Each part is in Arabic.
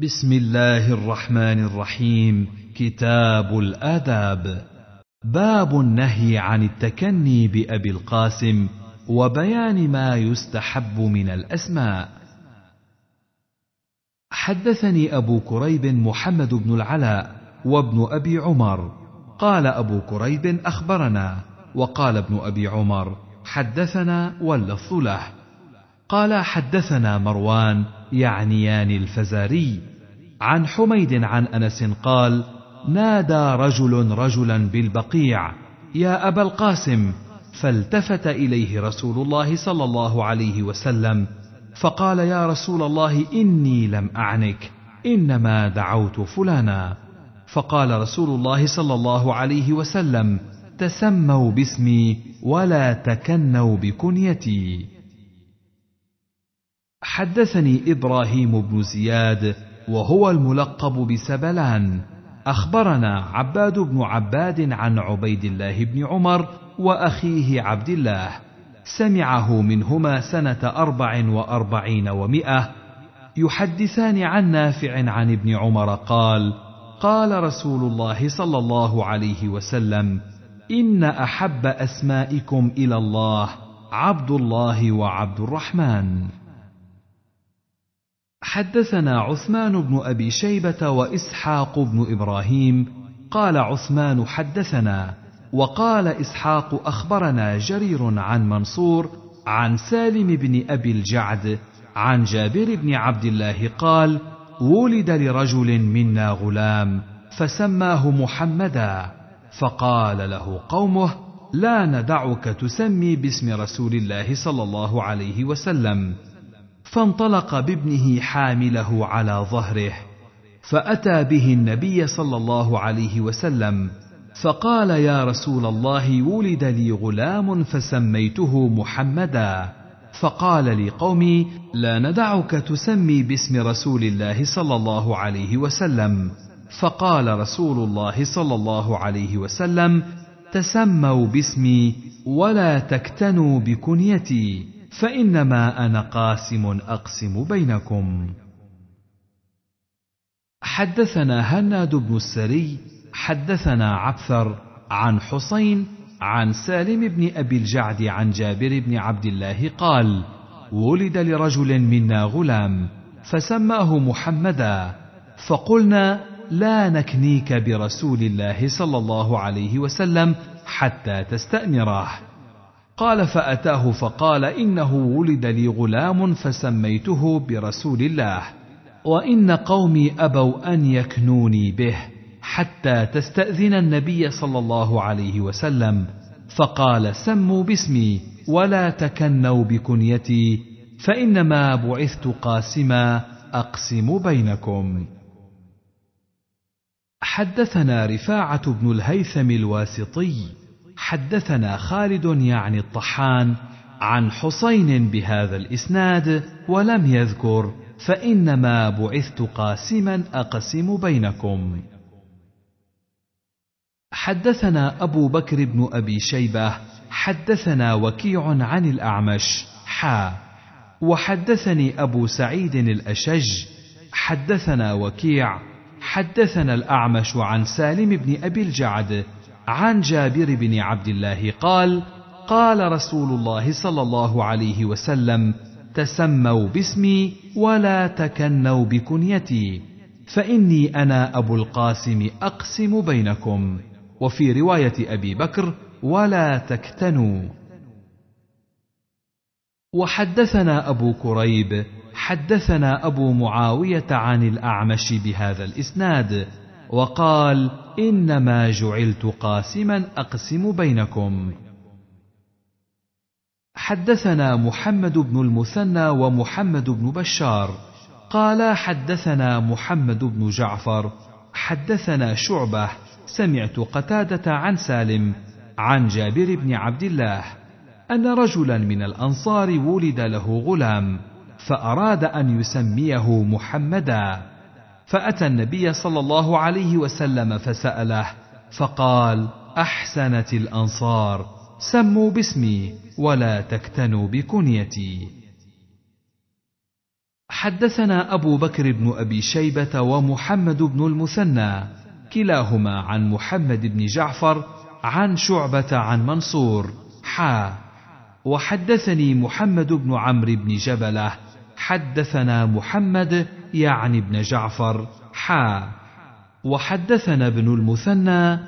بسم الله الرحمن الرحيم كتاب الآداب باب النهي عن التكني بأبي القاسم وبيان ما يستحب من الأسماء حدثني أبو كريب محمد بن العلاء وابن أبي عمر قال أبو كريب أخبرنا وقال ابن أبي عمر حدثنا واللفظ له قال حدثنا مروان يعنيان الفزاري عن حميد عن انس قال نادى رجل رجلا بالبقيع يا ابا القاسم فالتفت اليه رسول الله صلى الله عليه وسلم فقال يا رسول الله اني لم اعنك انما دعوت فلانا فقال رسول الله صلى الله عليه وسلم تسموا باسمي ولا تكنوا بكنيتي حدثني ابراهيم بن زياد وهو الملقب بسبلان اخبرنا عباد بن عباد عن عبيد الله بن عمر واخيه عبد الله سمعه منهما سنه اربع واربعين ومائه يحدثان عن نافع عن ابن عمر قال قال رسول الله صلى الله عليه وسلم ان احب اسمائكم الى الله عبد الله وعبد الرحمن حدثنا عثمان بن ابي شيبه واسحاق بن ابراهيم قال عثمان حدثنا وقال اسحاق اخبرنا جرير عن منصور عن سالم بن ابي الجعد عن جابر بن عبد الله قال ولد لرجل منا غلام فسماه محمدا فقال له قومه لا ندعك تسمي باسم رسول الله صلى الله عليه وسلم فانطلق بابنه حامله على ظهره فاتى به النبي صلى الله عليه وسلم فقال يا رسول الله ولد لي غلام فسميته محمدا فقال لقومي لا ندعك تسمي باسم رسول الله صلى الله عليه وسلم فقال رسول الله صلى الله عليه وسلم تسموا باسمي ولا تكتنوا بكنيتي فانما انا قاسم اقسم بينكم حدثنا هناد بن السري حدثنا عبثر عن حسين عن سالم بن ابي الجعد عن جابر بن عبد الله قال ولد لرجل منا غلام فسماه محمدا فقلنا لا نكنيك برسول الله صلى الله عليه وسلم حتى تستأمره قال فأتاه فقال إنه ولد لي غلام فسميته برسول الله وإن قومي أبوا أن يكنوني به حتى تستأذن النبي صلى الله عليه وسلم فقال سموا باسمي ولا تكنوا بكنيتي فإنما بعثت قاسما أقسم بينكم حدثنا رفاعة بن الهيثم الواسطي حدثنا خالد يعني الطحان عن حسين بهذا الاسناد ولم يذكر فانما بعثت قاسما اقسم بينكم حدثنا ابو بكر بن ابي شيبه حدثنا وكيع عن الاعمش حا وحدثني ابو سعيد الاشج حدثنا وكيع حدثنا الاعمش عن سالم بن ابي الجعد عن جابر بن عبد الله قال قال رسول الله صلى الله عليه وسلم تسموا باسمي ولا تكنوا بكنيتي فاني انا ابو القاسم اقسم بينكم وفي روايه ابي بكر ولا تكتنوا وحدثنا ابو كريب حدثنا ابو معاويه عن الاعمش بهذا الاسناد وقال انما جعلت قاسما اقسم بينكم حدثنا محمد بن المثنى ومحمد بن بشار قال حدثنا محمد بن جعفر حدثنا شعبه سمعت قتاده عن سالم عن جابر بن عبد الله ان رجلا من الانصار ولد له غلام فاراد ان يسميه محمدا فاتى النبي صلى الله عليه وسلم فساله فقال احسنت الانصار سموا باسمي ولا تكتنوا بكنيتي حدثنا ابو بكر بن ابي شيبه ومحمد بن المثنى كلاهما عن محمد بن جعفر عن شعبه عن منصور حا وحدثني محمد بن عمرو بن جبله حدثنا محمد يعني ابن جعفر حا وحدثنا ابن المثنى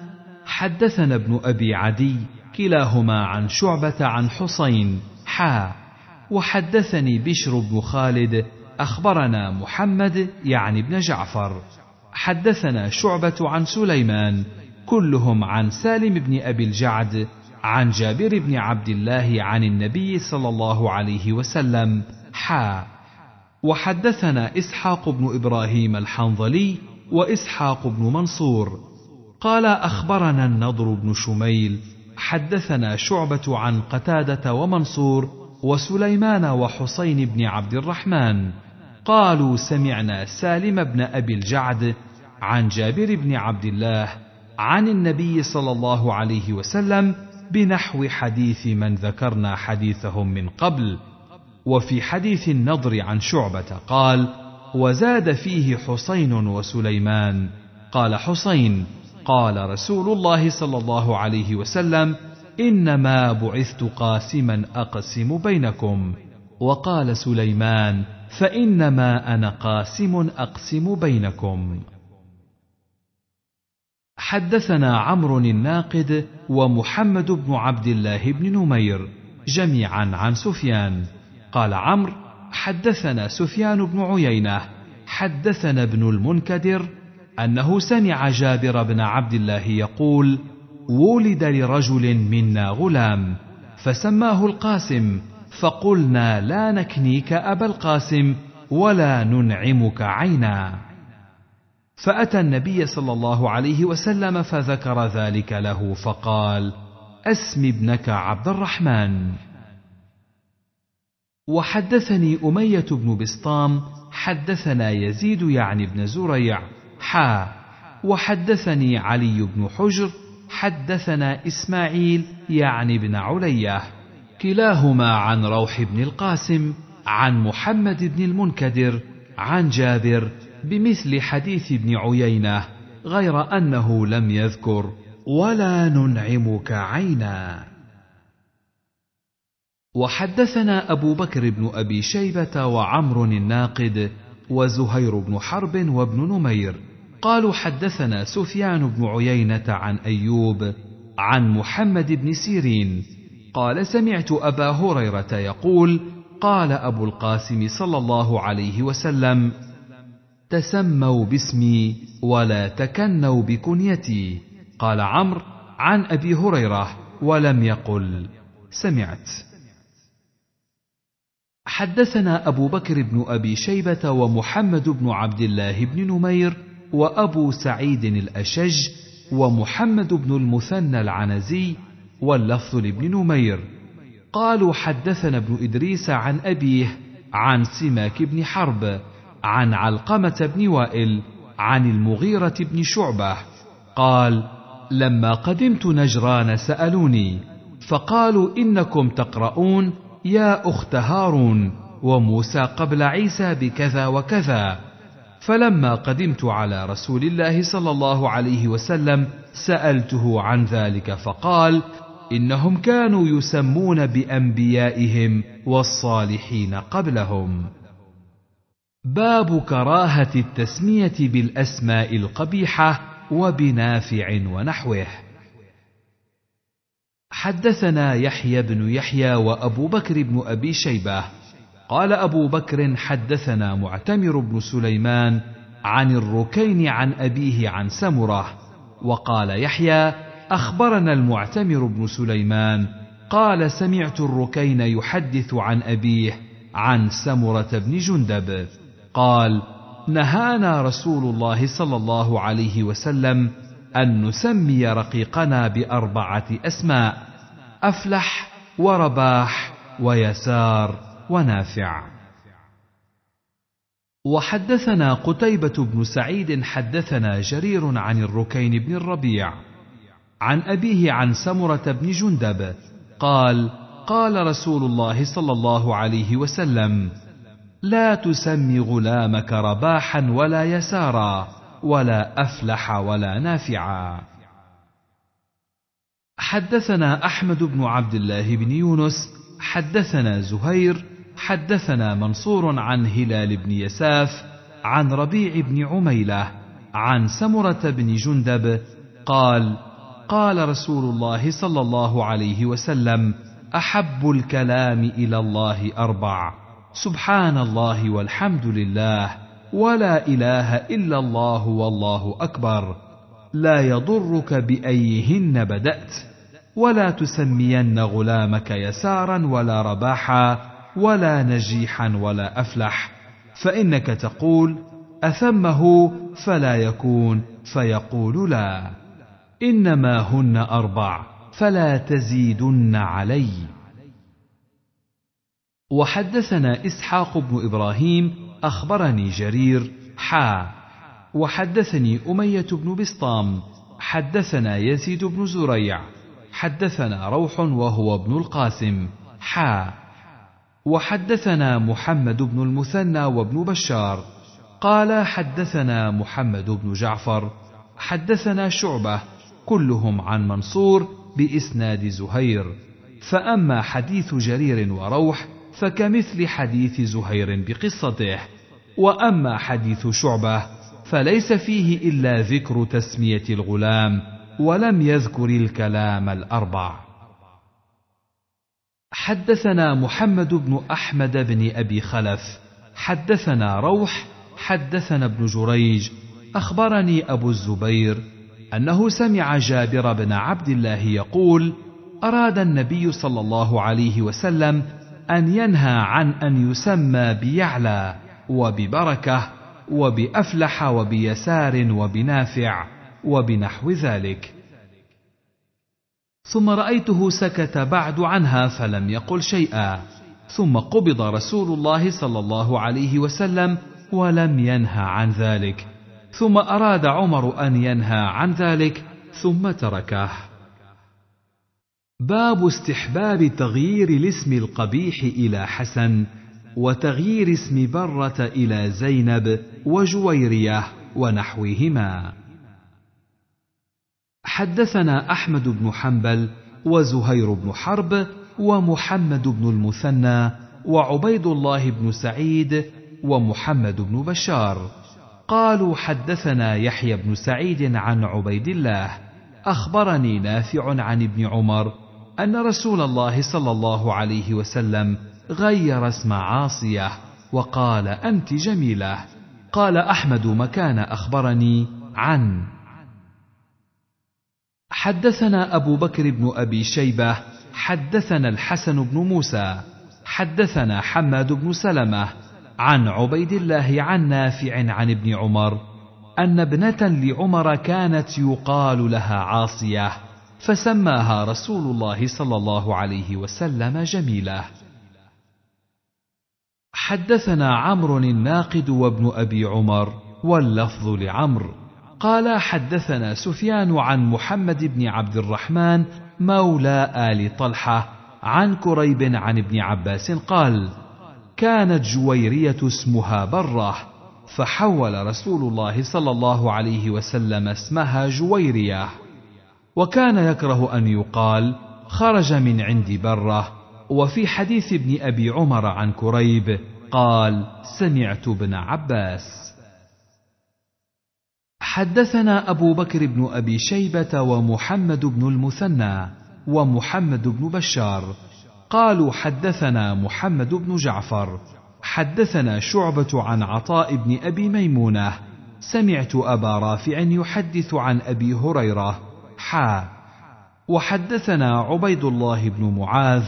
حدثنا ابن ابي عدي كلاهما عن شعبه عن حسين حا وحدثني بشر بن خالد اخبرنا محمد يعني ابن جعفر حدثنا شعبه عن سليمان كلهم عن سالم بن ابي الجعد عن جابر بن عبد الله عن النبي صلى الله عليه وسلم حا وحدثنا اسحاق بن ابراهيم الحنظلي واسحاق بن منصور قال اخبرنا النضر بن شميل حدثنا شعبه عن قتاده ومنصور وسليمان وحسين بن عبد الرحمن قالوا سمعنا سالم بن ابي الجعد عن جابر بن عبد الله عن النبي صلى الله عليه وسلم بنحو حديث من ذكرنا حديثهم من قبل وفي حديث النضر عن شعبة قال: وزاد فيه حسين وسليمان، قال حسين: قال رسول الله صلى الله عليه وسلم: انما بعثت قاسما اقسم بينكم وقال سليمان فانما انا قاسم اقسم بينكم حدثنا عمرو الناقد ومحمد بن عبد الله بن نمير جميعا عن سفيان قال عمرو حدثنا سفيان بن عيينه حدثنا ابن المنكدر انه سمع جابر بن عبد الله يقول ولد لرجل منا غلام فسماه القاسم فقلنا لا نكنيك ابا القاسم ولا ننعمك عينا فاتى النبي صلى الله عليه وسلم فذكر ذلك له فقال اسم ابنك عبد الرحمن وحدثني أمية بن بسطام حدثنا يزيد يعني بن زريع حا وحدثني علي بن حجر حدثنا إسماعيل يعني بن علية كلاهما عن روح بن القاسم عن محمد بن المنكدر عن جابر بمثل حديث ابن عيينة غير أنه لم يذكر ولا ننعمك عينا وحدثنا أبو بكر بن أبي شيبة وعمر الناقد وزهير بن حرب وابن نمير قالوا حدثنا سفيان بن عيينة عن أيوب عن محمد بن سيرين قال سمعت أبا هريرة يقول قال أبو القاسم صلى الله عليه وسلم تسموا باسمي ولا تكنوا بكنيتي قال عمرو عن أبي هريرة ولم يقل سمعت حدثنا أبو بكر بن أبي شيبة ومحمد بن عبد الله بن نمير وأبو سعيد الأشج ومحمد بن المثنى العنزي واللفظ لابن نمير قالوا حدثنا ابن إدريس عن أبيه عن سماك بن حرب عن علقمة بن وائل عن المغيرة بن شعبة قال لما قدمت نجران سألوني فقالوا إنكم تقرؤون يا اخت هارون وموسى قبل عيسى بكذا وكذا فلما قدمت على رسول الله صلى الله عليه وسلم سالته عن ذلك فقال انهم كانوا يسمون بانبيائهم والصالحين قبلهم باب كراهه التسميه بالاسماء القبيحه وبنافع ونحوه حدثنا يحيى بن يحيى وابو بكر بن ابي شيبه قال ابو بكر حدثنا معتمر بن سليمان عن الركين عن ابيه عن سمره وقال يحيى اخبرنا المعتمر بن سليمان قال سمعت الركين يحدث عن ابيه عن سمره بن جندب قال نهانا رسول الله صلى الله عليه وسلم ان نسمي رقيقنا باربعه اسماء افلح ورباح ويسار ونافع وحدثنا قتيبه بن سعيد حدثنا جرير عن الركين بن الربيع عن ابيه عن سمره بن جندب قال قال رسول الله صلى الله عليه وسلم لا تسمي غلامك رباحا ولا يسارا ولا افلح ولا نافعا حدثنا احمد بن عبد الله بن يونس حدثنا زهير حدثنا منصور عن هلال بن يساف عن ربيع بن عميله عن سمره بن جندب قال قال رسول الله صلى الله عليه وسلم احب الكلام الى الله اربع سبحان الله والحمد لله ولا اله الا الله والله اكبر لا يضرك بايهن بدات ولا تسمين غلامك يسارا ولا رباحا ولا نجيحا ولا افلح فانك تقول اثمه فلا يكون فيقول لا انما هن اربع فلا تزيدن علي وحدثنا اسحاق بن ابراهيم أخبرني جرير حا وحدثني أمية بن بسطام حدثنا يزيد بن زريع حدثنا روح وهو ابن القاسم حا وحدثنا محمد بن المثنى وابن بشار قال حدثنا محمد بن جعفر حدثنا شعبه كلهم عن منصور باسناد زهير فاما حديث جرير وروح فكمثل حديث زهير بقصته واما حديث شعبه فليس فيه الا ذكر تسميه الغلام ولم يذكر الكلام الاربع حدثنا محمد بن احمد بن ابي خلف حدثنا روح حدثنا ابن جريج اخبرني ابو الزبير انه سمع جابر بن عبد الله يقول اراد النبي صلى الله عليه وسلم أن ينهى عن أن يسمى بيعلى وببركة وبأفلح وبيسار وبنافع وبنحو ذلك ثم رأيته سكت بعد عنها فلم يقل شيئا ثم قبض رسول الله صلى الله عليه وسلم ولم ينهى عن ذلك ثم أراد عمر أن ينهى عن ذلك ثم تركه باب استحباب تغيير الاسم القبيح الى حسن وتغيير اسم بره الى زينب وجويريه ونحوهما حدثنا احمد بن حنبل وزهير بن حرب ومحمد بن المثنى وعبيد الله بن سعيد ومحمد بن بشار قالوا حدثنا يحيى بن سعيد عن عبيد الله اخبرني نافع عن ابن عمر ان رسول الله صلى الله عليه وسلم غير اسم عاصيه وقال انت جميله قال احمد مكان اخبرني عن حدثنا ابو بكر بن ابي شيبه حدثنا الحسن بن موسى حدثنا حماد بن سلمه عن عبيد الله عن نافع عن ابن عمر ان ابنه لعمر كانت يقال لها عاصيه فسماها رسول الله صلى الله عليه وسلم جميله حدثنا عمرو الناقد وابن ابي عمر واللفظ لعمرو قال حدثنا سفيان عن محمد بن عبد الرحمن مولى ال طلحه عن كريب عن ابن عباس قال كانت جويريه اسمها بره فحول رسول الله صلى الله عليه وسلم اسمها جويريه وكان يكره ان يقال خرج من عند بره وفي حديث ابن ابي عمر عن كريب قال سمعت ابن عباس حدثنا ابو بكر بن ابي شيبه ومحمد بن المثنى ومحمد بن بشار قالوا حدثنا محمد بن جعفر حدثنا شعبه عن عطاء بن ابي ميمونه سمعت ابا رافع يحدث عن ابي هريره حا وحدثنا عبيد الله بن معاذ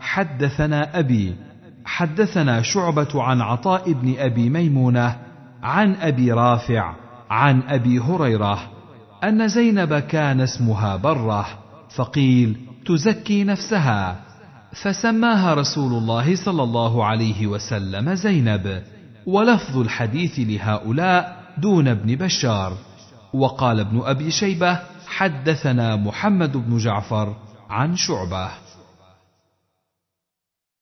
حدثنا أبي حدثنا شعبة عن عطاء بن أبي ميمونة عن أبي رافع عن أبي هريرة أن زينب كان اسمها برة فقيل تزكي نفسها فسماها رسول الله صلى الله عليه وسلم زينب ولفظ الحديث لهؤلاء دون ابن بشار وقال ابن أبي شيبة حدثنا محمد بن جعفر عن شعبه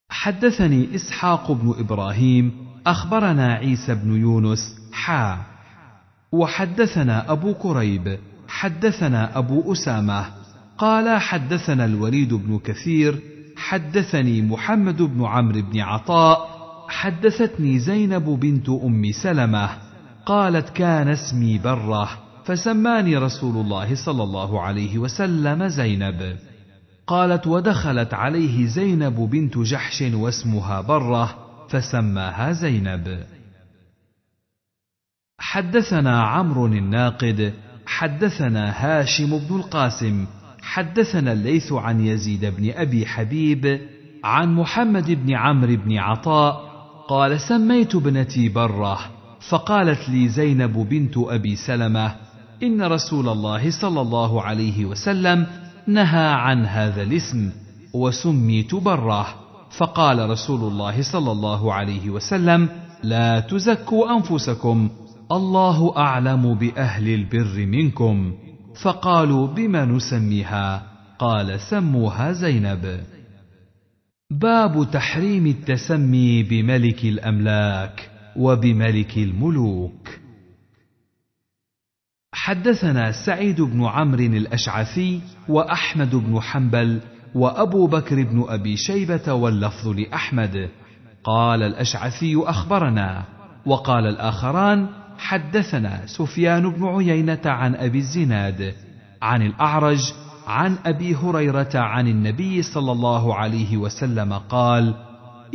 حدثني اسحاق بن ابراهيم اخبرنا عيسى بن يونس حا وحدثنا ابو كريب حدثنا ابو اسامه قال حدثنا الوليد بن كثير حدثني محمد بن عمرو بن عطاء حدثتني زينب بنت ام سلمه قالت كان اسمي بره فسماني رسول الله صلى الله عليه وسلم زينب قالت ودخلت عليه زينب بنت جحش واسمها بره فسماها زينب حدثنا عمرو الناقد حدثنا هاشم بن القاسم حدثنا الليث عن يزيد بن ابي حبيب عن محمد بن عمرو بن عطاء قال سميت ابنتي بره فقالت لي زينب بنت ابي سلمه ان رسول الله صلى الله عليه وسلم نهى عن هذا الاسم وسميت بره فقال رسول الله صلى الله عليه وسلم لا تزكوا انفسكم الله اعلم باهل البر منكم فقالوا بم نسميها قال سموها زينب باب تحريم التسمي بملك الاملاك وبملك الملوك حدثنا سعيد بن عمرو الاشعثي واحمد بن حنبل وابو بكر بن ابي شيبه واللفظ لاحمد قال الاشعثي اخبرنا وقال الاخران حدثنا سفيان بن عيينه عن ابي الزناد عن الاعرج عن ابي هريره عن النبي صلى الله عليه وسلم قال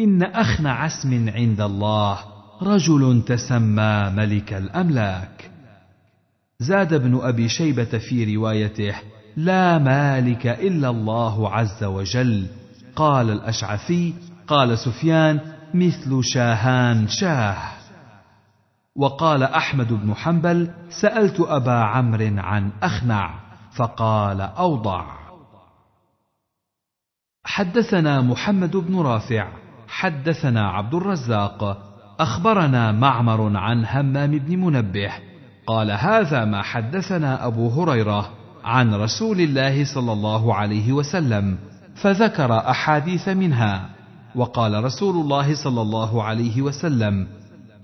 ان اخنع اسم عند الله رجل تسمى ملك الاملاك زاد ابن أبي شيبة في روايته لا مالك إلا الله عز وجل قال الأشعثي قال سفيان مثل شاهان شاه وقال أحمد بن حنبل سألت أبا عمرو عن أخنع فقال أوضع حدثنا محمد بن رافع حدثنا عبد الرزاق أخبرنا معمر عن همام بن منبه قال هذا ما حدثنا ابو هريره عن رسول الله صلى الله عليه وسلم فذكر احاديث منها وقال رسول الله صلى الله عليه وسلم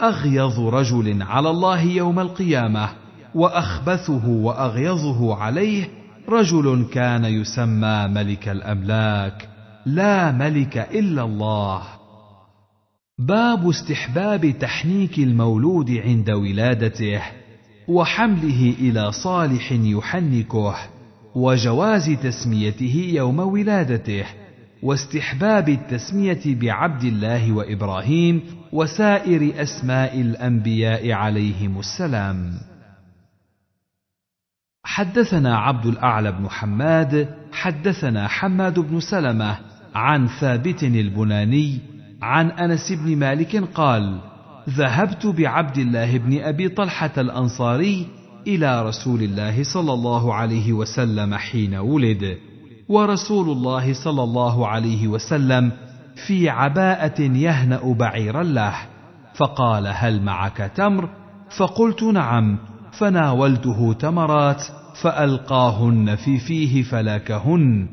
اغيظ رجل على الله يوم القيامه واخبثه واغيظه عليه رجل كان يسمى ملك الاملاك لا ملك الا الله باب استحباب تحنيك المولود عند ولادته وحمله الى صالح يحنكه وجواز تسميته يوم ولادته واستحباب التسميه بعبد الله وابراهيم وسائر اسماء الانبياء عليهم السلام حدثنا عبد الاعلى بن حماد حدثنا حماد بن سلمه عن ثابت البناني عن انس بن مالك قال ذهبت بعبد الله بن ابي طلحه الانصاري الى رسول الله صلى الله عليه وسلم حين ولد ورسول الله صلى الله عليه وسلم في عباءه يهنا بعيرا له فقال هل معك تمر فقلت نعم فناولته تمرات فالقاهن في فيه فلاكهن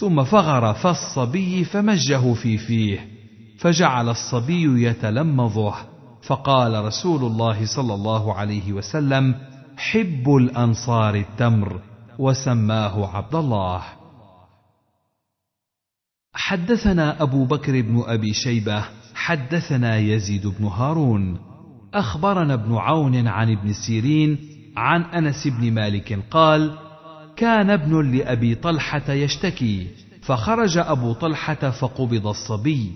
ثم فغر فالصبي فمجه في فيه فجعل الصبي يتلمظه فقال رسول الله صلى الله عليه وسلم حب الانصار التمر وسماه عبد الله حدثنا ابو بكر بن ابي شيبه حدثنا يزيد بن هارون اخبرنا ابن عون عن ابن سيرين عن انس بن مالك قال كان ابن لابي طلحه يشتكي فخرج ابو طلحه فقبض الصبي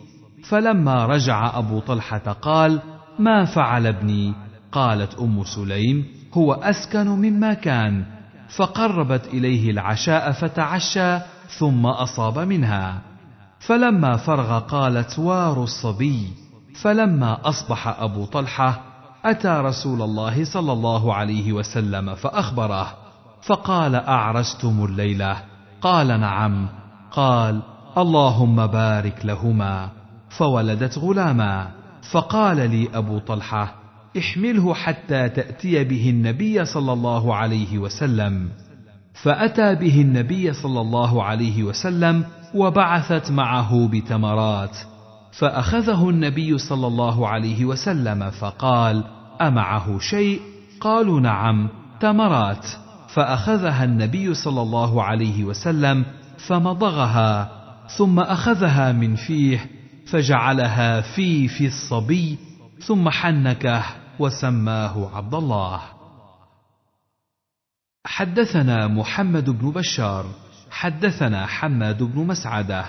فلما رجع ابو طلحه قال ما فعل ابني قالت ام سليم هو اسكن مما كان فقربت اليه العشاء فتعشى ثم اصاب منها فلما فرغ قالت وار الصبي فلما اصبح ابو طلحه اتى رسول الله صلى الله عليه وسلم فاخبره فقال اعرستم الليله قال نعم قال اللهم بارك لهما فولدت غلاما فقال لي ابو طلحه احمله حتى تاتي به النبي صلى الله عليه وسلم فاتى به النبي صلى الله عليه وسلم وبعثت معه بتمرات فاخذه النبي صلى الله عليه وسلم فقال امعه شيء قالوا نعم تمرات فاخذها النبي صلى الله عليه وسلم فمضغها ثم اخذها من فيه فجعلها في في الصبي ثم حنكه وسماه عبد الله حدثنا محمد بن بشار حدثنا حماد بن مسعده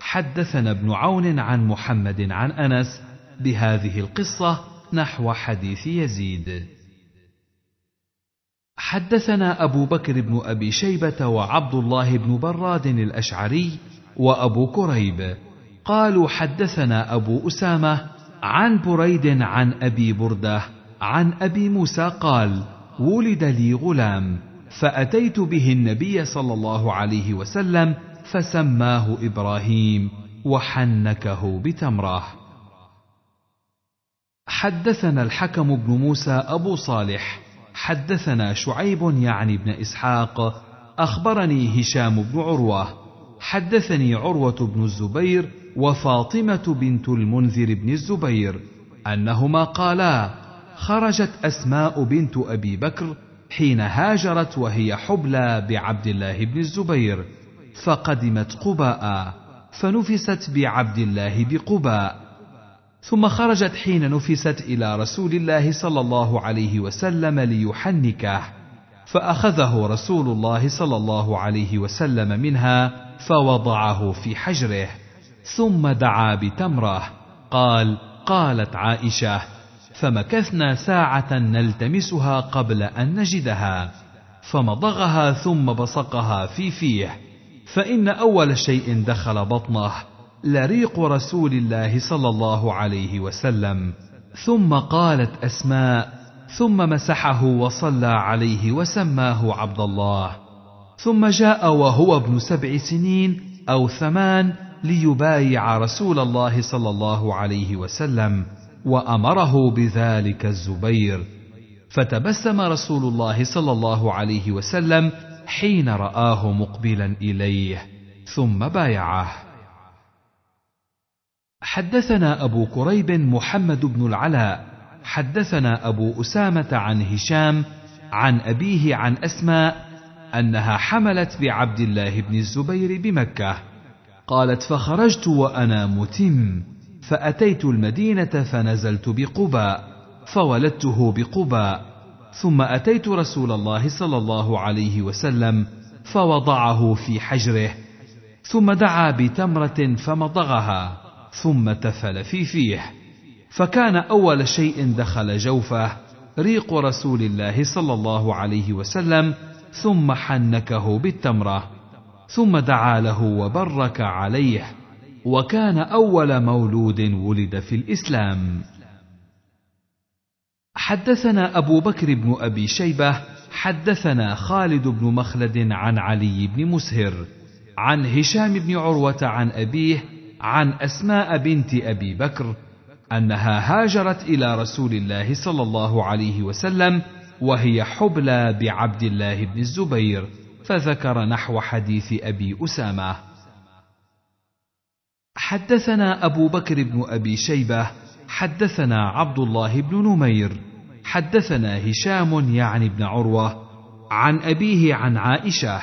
حدثنا ابن عون عن محمد عن انس بهذه القصه نحو حديث يزيد حدثنا ابو بكر بن ابي شيبه وعبد الله بن براد الاشعري وابو كريب قالوا حدثنا ابو اسامه عن بريد عن ابي برده عن ابي موسى قال ولد لي غلام فاتيت به النبي صلى الله عليه وسلم فسماه ابراهيم وحنكه بتمره حدثنا الحكم بن موسى ابو صالح حدثنا شعيب يعني بن اسحاق اخبرني هشام بن عروه حدثني عروه بن الزبير وفاطمه بنت المنذر بن الزبير انهما قالا خرجت اسماء بنت ابي بكر حين هاجرت وهي حبلى بعبد الله بن الزبير فقدمت قباء فنفست بعبد الله بقباء ثم خرجت حين نفست الى رسول الله صلى الله عليه وسلم ليحنكه فاخذه رسول الله صلى الله عليه وسلم منها فوضعه في حجره ثم دعا بتمره قال قالت عائشه فمكثنا ساعه نلتمسها قبل ان نجدها فمضغها ثم بصقها في فيه فان اول شيء دخل بطنه لريق رسول الله صلى الله عليه وسلم ثم قالت اسماء ثم مسحه وصلى عليه وسماه عبد الله ثم جاء وهو ابن سبع سنين او ثمان ليبايع رسول الله صلى الله عليه وسلم وامره بذلك الزبير فتبسم رسول الله صلى الله عليه وسلم حين راه مقبلا اليه ثم بايعه حدثنا ابو كريب محمد بن العلاء حدثنا ابو اسامه عن هشام عن ابيه عن اسماء انها حملت بعبد الله بن الزبير بمكه قالت فخرجت وانا متم فاتيت المدينه فنزلت بقباء فولدته بقباء ثم اتيت رسول الله صلى الله عليه وسلم فوضعه في حجره ثم دعا بتمره فمضغها ثم تفل في فيه فكان اول شيء دخل جوفه ريق رسول الله صلى الله عليه وسلم ثم حنكه بالتمره ثم دعا له وبرك عليه وكان اول مولود ولد في الاسلام حدثنا ابو بكر بن ابي شيبه حدثنا خالد بن مخلد عن علي بن مسهر عن هشام بن عروه عن ابيه عن اسماء بنت ابي بكر انها هاجرت الى رسول الله صلى الله عليه وسلم وهي حبلى بعبد الله بن الزبير فذكر نحو حديث ابي اسامه حدثنا ابو بكر بن ابي شيبه حدثنا عبد الله بن نمير حدثنا هشام يعني بن عروه عن ابيه عن عائشه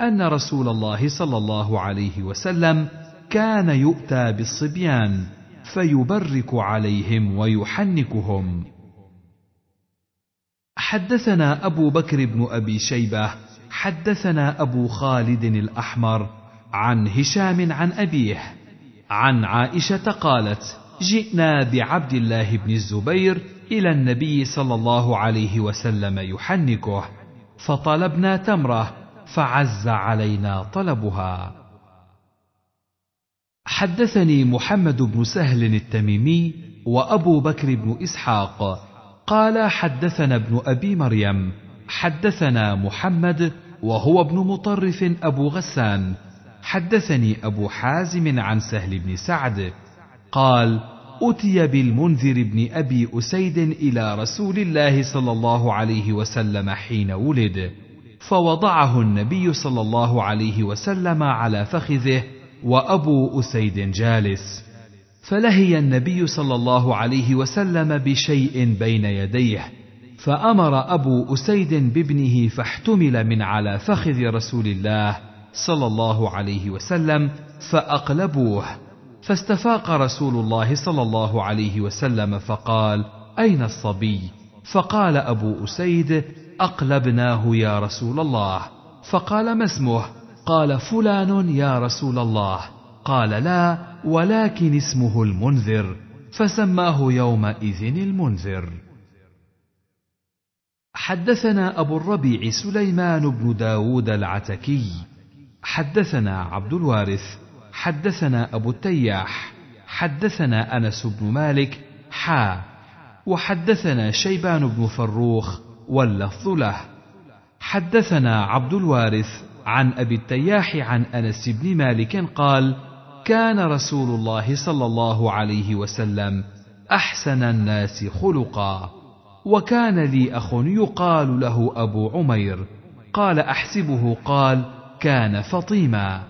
ان رسول الله صلى الله عليه وسلم كان يؤتى بالصبيان فيبرك عليهم ويحنكهم حدثنا أبو بكر بن أبي شيبة حدثنا أبو خالد الأحمر عن هشام عن أبيه عن عائشة قالت: جئنا بعبد الله بن الزبير إلى النبي صلى الله عليه وسلم يحنكه، فطلبنا تمرة فعز علينا طلبها. حدثني محمد بن سهل التميمي وأبو بكر بن إسحاق قال حدثنا ابن ابي مريم حدثنا محمد وهو ابن مطرف ابو غسان حدثني ابو حازم عن سهل بن سعد قال اتي بالمنذر بن ابي اسيد الى رسول الله صلى الله عليه وسلم حين ولد فوضعه النبي صلى الله عليه وسلم على فخذه وابو اسيد جالس فلهي النبي صلى الله عليه وسلم بشيء بين يديه فامر ابو اسيد بابنه فاحتمل من على فخذ رسول الله صلى الله عليه وسلم فاقلبوه فاستفاق رسول الله صلى الله عليه وسلم فقال اين الصبي فقال ابو اسيد اقلبناه يا رسول الله فقال ما اسمه قال فلان يا رسول الله قال لا ولكن اسمه المنذر فسماه يومئذ المنذر حدثنا ابو الربيع سليمان بن داود العتكي حدثنا عبد الوارث حدثنا ابو التياح حدثنا انس بن مالك حا وحدثنا شيبان بن فروخ واللفظ له حدثنا عبد الوارث عن ابي التياح عن انس بن مالك قال كان رسول الله صلى الله عليه وسلم احسن الناس خلقا وكان لي اخ يقال له ابو عمير قال احسبه قال كان فطيما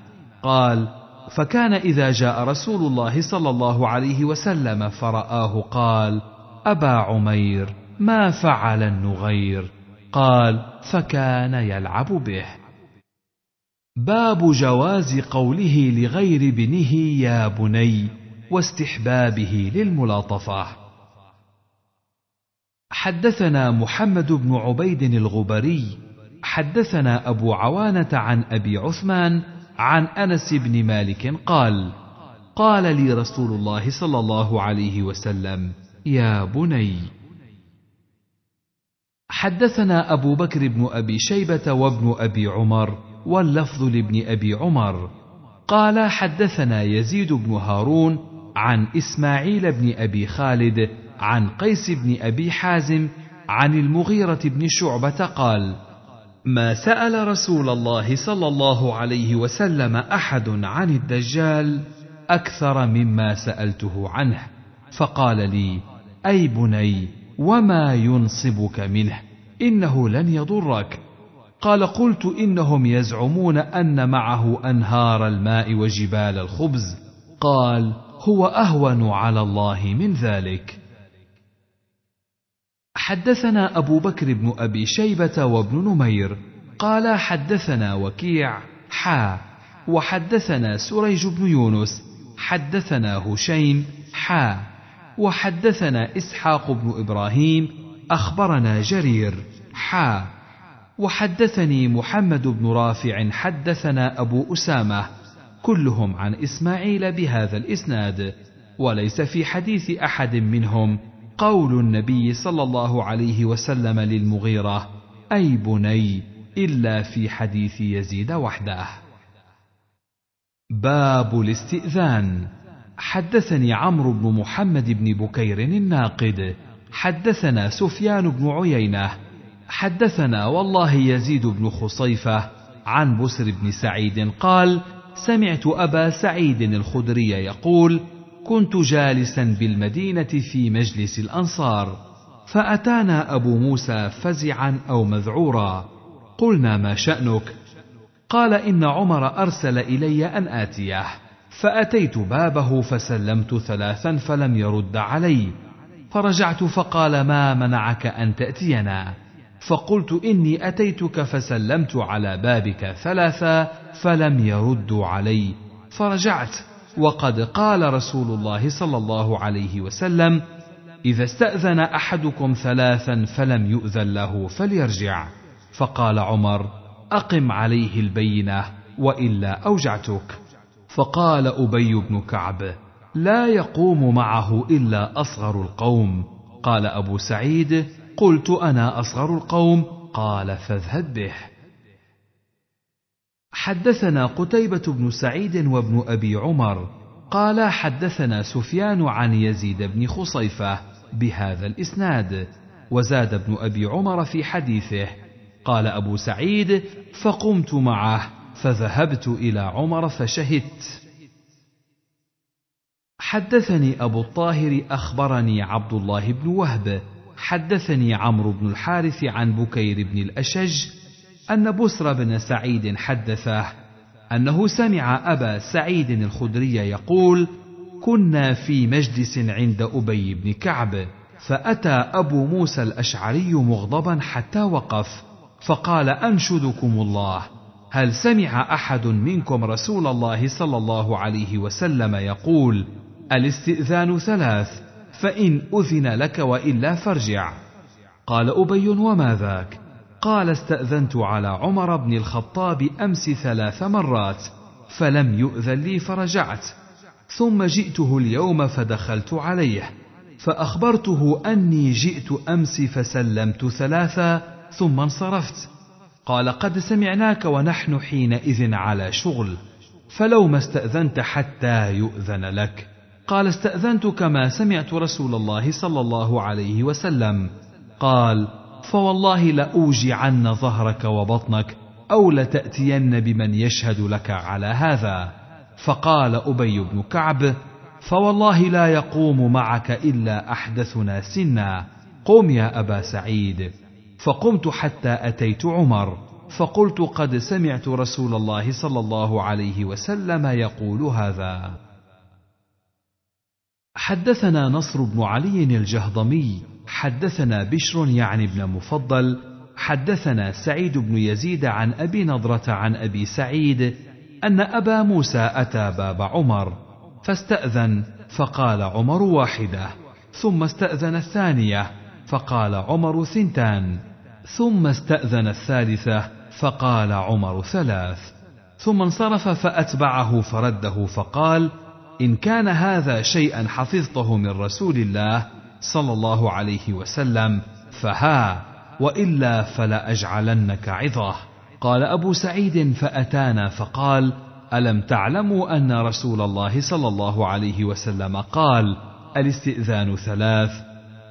قال فكان اذا جاء رسول الله صلى الله عليه وسلم فراه قال ابا عمير ما فعل النغير قال فكان يلعب به باب جواز قوله لغير ابنه يا بني واستحبابه للملاطفه حدثنا محمد بن عبيد الغبري حدثنا ابو عوانه عن ابي عثمان عن انس بن مالك قال قال لي رسول الله صلى الله عليه وسلم يا بني حدثنا ابو بكر بن ابي شيبه وابن ابي عمر واللفظ لابن ابي عمر قال حدثنا يزيد بن هارون عن اسماعيل بن ابي خالد عن قيس بن ابي حازم عن المغيره بن شعبه قال ما سال رسول الله صلى الله عليه وسلم احد عن الدجال اكثر مما سالته عنه فقال لي اي بني وما ينصبك منه انه لن يضرك قال قلت انهم يزعمون ان معه انهار الماء وجبال الخبز قال هو اهون على الله من ذلك حدثنا ابو بكر بن ابي شيبه وابن نمير قال حدثنا وكيع حا وحدثنا سريج بن يونس حدثنا هشيم حا وحدثنا اسحاق بن ابراهيم اخبرنا جرير حا وحدثني محمد بن رافع حدثنا ابو اسامه كلهم عن اسماعيل بهذا الاسناد وليس في حديث احد منهم قول النبي صلى الله عليه وسلم للمغيره اي بني الا في حديث يزيد وحده باب الاستئذان حدثني عمرو بن محمد بن بكير الناقد حدثنا سفيان بن عيينه حدثنا والله يزيد بن خصيفة عن بسر بن سعيد قال سمعت أبا سعيد الخدري يقول كنت جالسا بالمدينة في مجلس الأنصار فأتانا أبو موسى فزعا أو مذعورا قلنا ما شأنك قال إن عمر أرسل إلي أن آتيه فأتيت بابه فسلمت ثلاثا فلم يرد علي فرجعت فقال ما منعك أن تأتينا فقلت اني اتيتك فسلمت على بابك ثلاثا فلم يردوا علي فرجعت وقد قال رسول الله صلى الله عليه وسلم اذا استاذن احدكم ثلاثا فلم يؤذن له فليرجع فقال عمر اقم عليه البينه والا اوجعتك فقال ابي بن كعب لا يقوم معه الا اصغر القوم قال ابو سعيد قلت انا اصغر القوم قال فاذهب به حدثنا قتيبه بن سعيد وابن ابي عمر قال حدثنا سفيان عن يزيد بن خصيفه بهذا الاسناد وزاد ابن ابي عمر في حديثه قال ابو سعيد فقمت معه فذهبت الى عمر فشهدت حدثني ابو الطاهر اخبرني عبد الله بن وهب حدثني عمرو بن الحارث عن بكير بن الاشج ان بسر بن سعيد حدثه انه سمع ابا سعيد الخدري يقول كنا في مجلس عند ابي بن كعب فاتى ابو موسى الاشعري مغضبا حتى وقف فقال انشدكم الله هل سمع احد منكم رسول الله صلى الله عليه وسلم يقول الاستئذان ثلاث فان اذن لك والا فارجع قال ابي وما ذاك قال استاذنت على عمر بن الخطاب امس ثلاث مرات فلم يؤذن لي فرجعت ثم جئته اليوم فدخلت عليه فاخبرته اني جئت امس فسلمت ثلاثا ثم انصرفت قال قد سمعناك ونحن حينئذ على شغل فلو ما استاذنت حتى يؤذن لك قال استأذنت كما سمعت رسول الله صلى الله عليه وسلم قال فوالله لأوجعن ظهرك وبطنك أو لتأتين بمن يشهد لك على هذا فقال أبي بن كعب فوالله لا يقوم معك إلا أحدثنا سنا قم يا أبا سعيد فقمت حتى أتيت عمر فقلت قد سمعت رسول الله صلى الله عليه وسلم يقول هذا حدثنا نصر بن علي الجهضمي حدثنا بشر يعني بن مفضل حدثنا سعيد بن يزيد عن ابي نضره عن ابي سعيد ان ابا موسى اتى باب عمر فاستاذن فقال عمر واحده ثم استاذن الثانيه فقال عمر ثنتان ثم استاذن الثالثه فقال عمر ثلاث ثم انصرف فاتبعه فرده فقال ان كان هذا شيئا حفظته من رسول الله صلى الله عليه وسلم فها والا فلاجعلنك عظه قال ابو سعيد فاتانا فقال الم تعلموا ان رسول الله صلى الله عليه وسلم قال الاستئذان ثلاث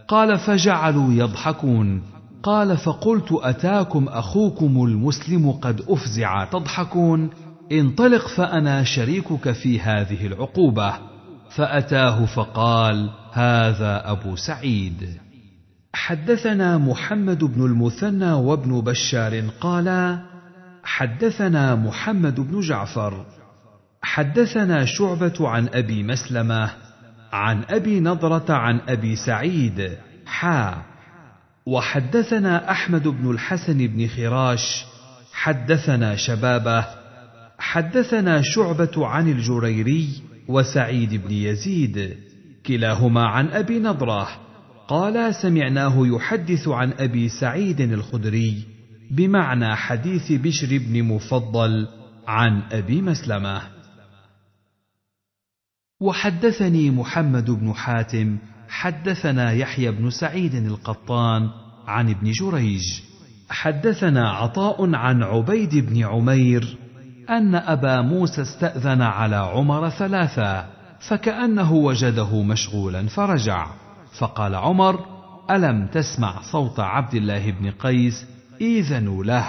قال فجعلوا يضحكون قال فقلت اتاكم اخوكم المسلم قد افزع تضحكون انطلق فانا شريكك في هذه العقوبه فاتاه فقال هذا ابو سعيد حدثنا محمد بن المثنى وابن بشار قالا حدثنا محمد بن جعفر حدثنا شعبه عن ابي مسلمه عن ابي نضره عن ابي سعيد حا وحدثنا احمد بن الحسن بن خراش حدثنا شبابه حدثنا شعبة عن الجريري وسعيد بن يزيد كلاهما عن أبي نضرة قالا سمعناه يحدث عن أبي سعيد الخدري بمعنى حديث بشر بن مفضل عن أبي مسلمة وحدثني محمد بن حاتم حدثنا يحيى بن سعيد القطان عن ابن جريج حدثنا عطاء عن عبيد بن عمير أن أبا موسى استأذن على عمر ثلاثا فكأنه وجده مشغولا فرجع فقال عمر ألم تسمع صوت عبد الله بن قيس إيذنوا له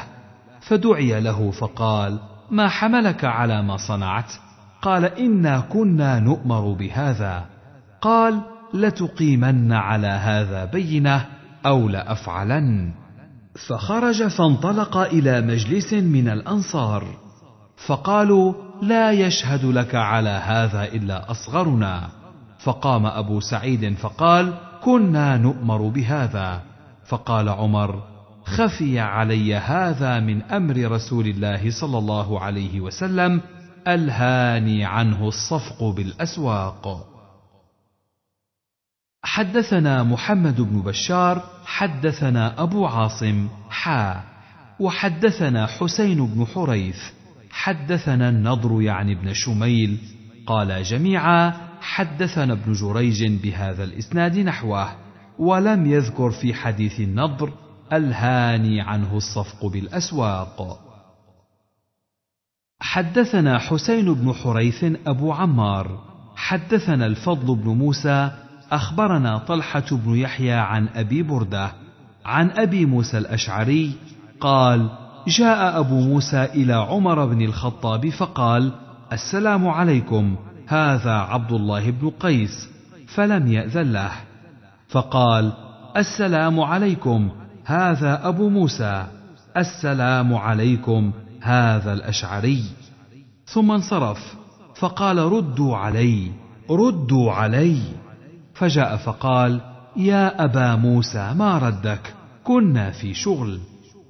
فدعي له فقال ما حملك على ما صنعت قال إنا كنا نؤمر بهذا قال لتقيمن على هذا بينه أو لأفعلن فخرج فانطلق إلى مجلس من الأنصار فقالوا لا يشهد لك على هذا الا اصغرنا فقام ابو سعيد فقال كنا نؤمر بهذا فقال عمر خفي علي هذا من امر رسول الله صلى الله عليه وسلم الهاني عنه الصفق بالاسواق حدثنا محمد بن بشار حدثنا ابو عاصم حا وحدثنا حسين بن حريث حدثنا النضر يعني ابن شميل قال جميعا حدثنا ابن جريج بهذا الاسناد نحوه ولم يذكر في حديث النضر الهاني عنه الصفق بالاسواق حدثنا حسين بن حريث ابو عمار حدثنا الفضل بن موسى اخبرنا طلحه بن يحيى عن ابي برده عن ابي موسى الاشعري قال جاء أبو موسى إلى عمر بن الخطاب فقال: السلام عليكم، هذا عبد الله بن قيس، فلم يأذن له. فقال: السلام عليكم، هذا أبو موسى، السلام عليكم، هذا الأشعري. ثم انصرف، فقال: ردوا علي، ردوا علي. فجاء فقال: يا أبا موسى ما ردك، كنا في شغل.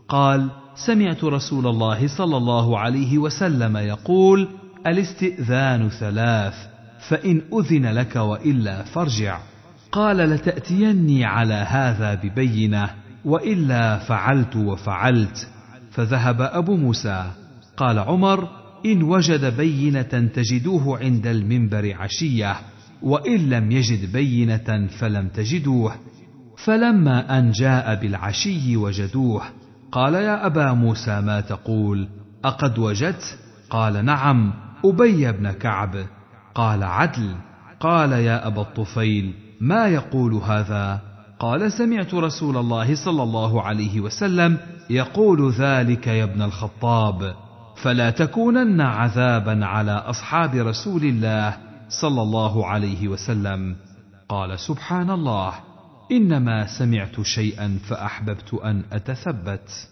قال: سمعت رسول الله صلى الله عليه وسلم يقول الاستئذان ثلاث فان اذن لك والا فارجع قال لتاتيني على هذا ببينه والا فعلت وفعلت فذهب ابو موسى قال عمر ان وجد بينه تجدوه عند المنبر عشيه وان لم يجد بينه فلم تجدوه فلما ان جاء بالعشي وجدوه قال يا ابا موسى ما تقول اقد وجدت قال نعم ابي بن كعب قال عدل قال يا ابا الطفيل ما يقول هذا قال سمعت رسول الله صلى الله عليه وسلم يقول ذلك يا ابن الخطاب فلا تكونن عذابا على اصحاب رسول الله صلى الله عليه وسلم قال سبحان الله انما سمعت شيئا فاحببت ان اتثبت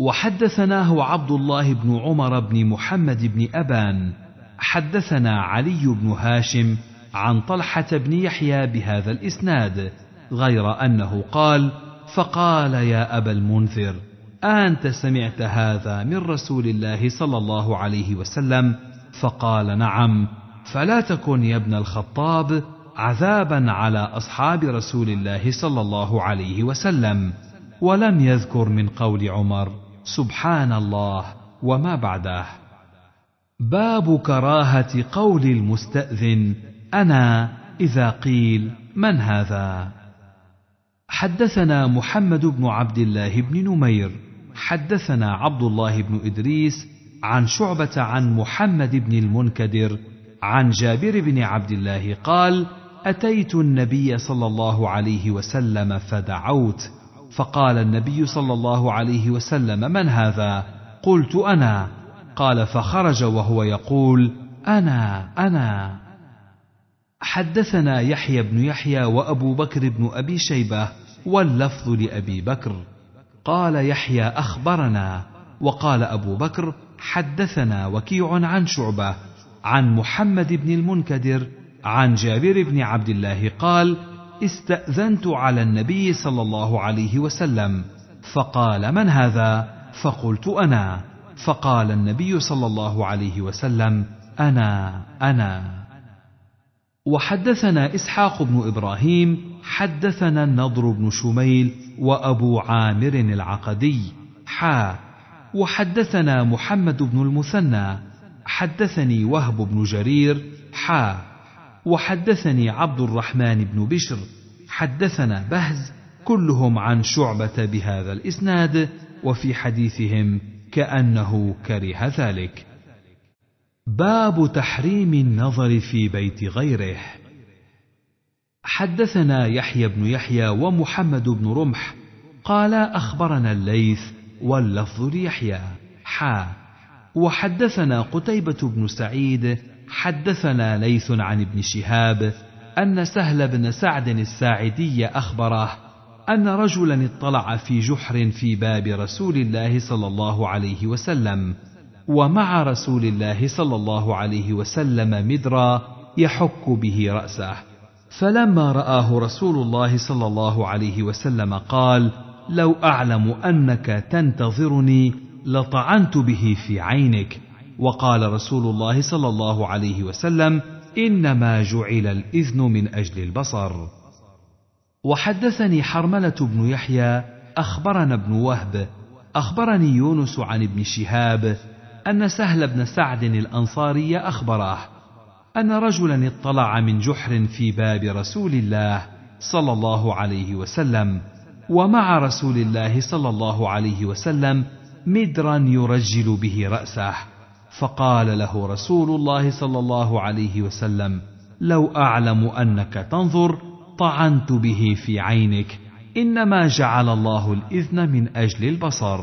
وحدثناه عبد الله بن عمر بن محمد بن ابان حدثنا علي بن هاشم عن طلحه بن يحيى بهذا الاسناد غير انه قال فقال يا ابا المنذر انت سمعت هذا من رسول الله صلى الله عليه وسلم فقال نعم فلا تكن يا ابن الخطاب عذابا على اصحاب رسول الله صلى الله عليه وسلم ولم يذكر من قول عمر سبحان الله وما بعده باب كراهه قول المستاذن انا اذا قيل من هذا حدثنا محمد بن عبد الله بن نمير حدثنا عبد الله بن ادريس عن شعبه عن محمد بن المنكدر عن جابر بن عبد الله قال اتيت النبي صلى الله عليه وسلم فدعوت فقال النبي صلى الله عليه وسلم من هذا قلت انا قال فخرج وهو يقول انا انا حدثنا يحيى بن يحيى وابو بكر بن ابي شيبه واللفظ لابي بكر قال يحيى اخبرنا وقال ابو بكر حدثنا وكيع عن شعبه عن محمد بن المنكدر عن جابر بن عبد الله قال استاذنت على النبي صلى الله عليه وسلم فقال من هذا فقلت انا فقال النبي صلى الله عليه وسلم انا انا وحدثنا اسحاق بن ابراهيم حدثنا النضر بن شميل وابو عامر العقدي حا وحدثنا محمد بن المثنى حدثني وهب بن جرير حا وحدثني عبد الرحمن بن بشر حدثنا بهز كلهم عن شعبة بهذا الإسناد وفي حديثهم كأنه كره ذلك. باب تحريم النظر في بيت غيره. حدثنا يحيى بن يحيى ومحمد بن رمح قال أخبرنا الليث واللفظ ليحيى حا وحدثنا قتيبة بن سعيد حدثنا ليث عن ابن شهاب ان سهل بن سعد الساعدي اخبره ان رجلا اطلع في جحر في باب رسول الله صلى الله عليه وسلم ومع رسول الله صلى الله عليه وسلم مدرا يحك به راسه فلما راه رسول الله صلى الله عليه وسلم قال لو اعلم انك تنتظرني لطعنت به في عينك وقال رسول الله صلى الله عليه وسلم انما جعل الاذن من اجل البصر وحدثني حرمله بن يحيى اخبرنا ابن وهب اخبرني يونس عن ابن شهاب ان سهل بن سعد الانصاري اخبره ان رجلا اطلع من جحر في باب رسول الله صلى الله عليه وسلم ومع رسول الله صلى الله عليه وسلم مدرا يرجل به راسه فقال له رسول الله صلى الله عليه وسلم لو اعلم انك تنظر طعنت به في عينك انما جعل الله الاذن من اجل البصر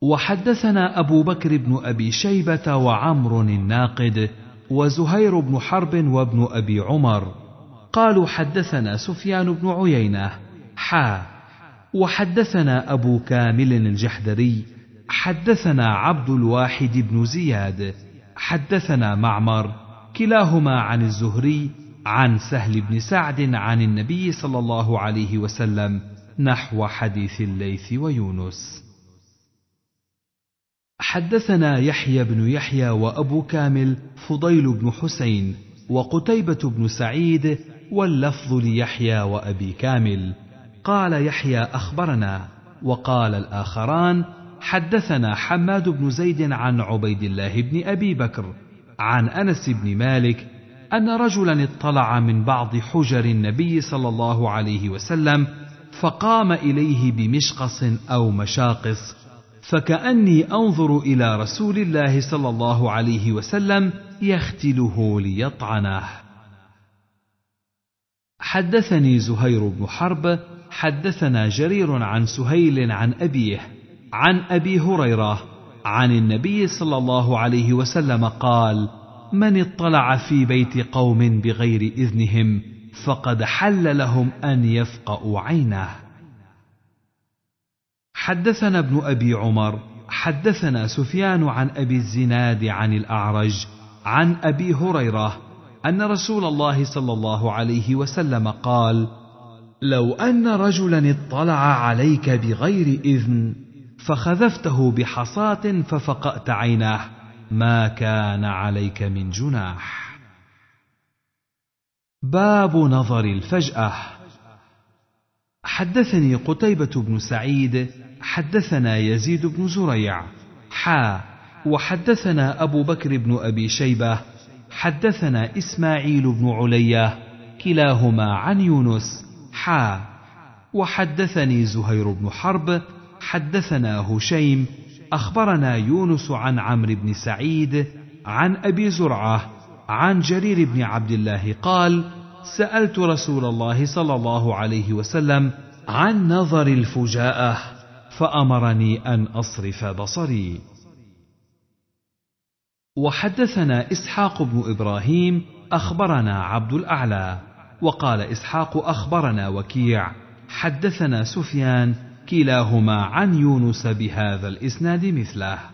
وحدثنا ابو بكر بن ابي شيبه وعمر الناقد وزهير بن حرب وابن ابي عمر قالوا حدثنا سفيان بن عيينه حا وحدثنا ابو كامل الجحدري حدثنا عبد الواحد بن زياد حدثنا معمر كلاهما عن الزهري عن سهل بن سعد عن النبي صلى الله عليه وسلم نحو حديث الليث ويونس حدثنا يحيى بن يحيى وابو كامل فضيل بن حسين وقتيبه بن سعيد واللفظ ليحيى وابي كامل قال يحيى اخبرنا وقال الاخران حدثنا حماد بن زيد عن عبيد الله بن ابي بكر عن انس بن مالك ان رجلا اطلع من بعض حجر النبي صلى الله عليه وسلم فقام اليه بمشقص او مشاقص فكاني انظر الى رسول الله صلى الله عليه وسلم يختله ليطعنه حدثني زهير بن حرب حدثنا جرير عن سهيل عن ابيه عن ابي هريره عن النبي صلى الله عليه وسلم قال من اطلع في بيت قوم بغير اذنهم فقد حل لهم ان يفقأوا عينه حدثنا ابن ابي عمر حدثنا سفيان عن ابي الزناد عن الاعرج عن ابي هريره ان رسول الله صلى الله عليه وسلم قال لو ان رجلا اطلع عليك بغير اذن فخذفته بحصاة ففقأت عيناه ما كان عليك من جناح. باب نظر الفجأة حدثني قتيبة بن سعيد حدثنا يزيد بن زريع حا وحدثنا أبو بكر بن أبي شيبة حدثنا إسماعيل بن علية كلاهما عن يونس حا وحدثني زهير بن حرب حدثنا هشيم اخبرنا يونس عن عمرو بن سعيد عن ابي زرعه عن جرير بن عبد الله قال سالت رسول الله صلى الله عليه وسلم عن نظر الفجاءه فامرني ان اصرف بصري وحدثنا اسحاق بن ابراهيم اخبرنا عبد الاعلى وقال اسحاق اخبرنا وكيع حدثنا سفيان كلاهما عن يونس بهذا الاسناد مثله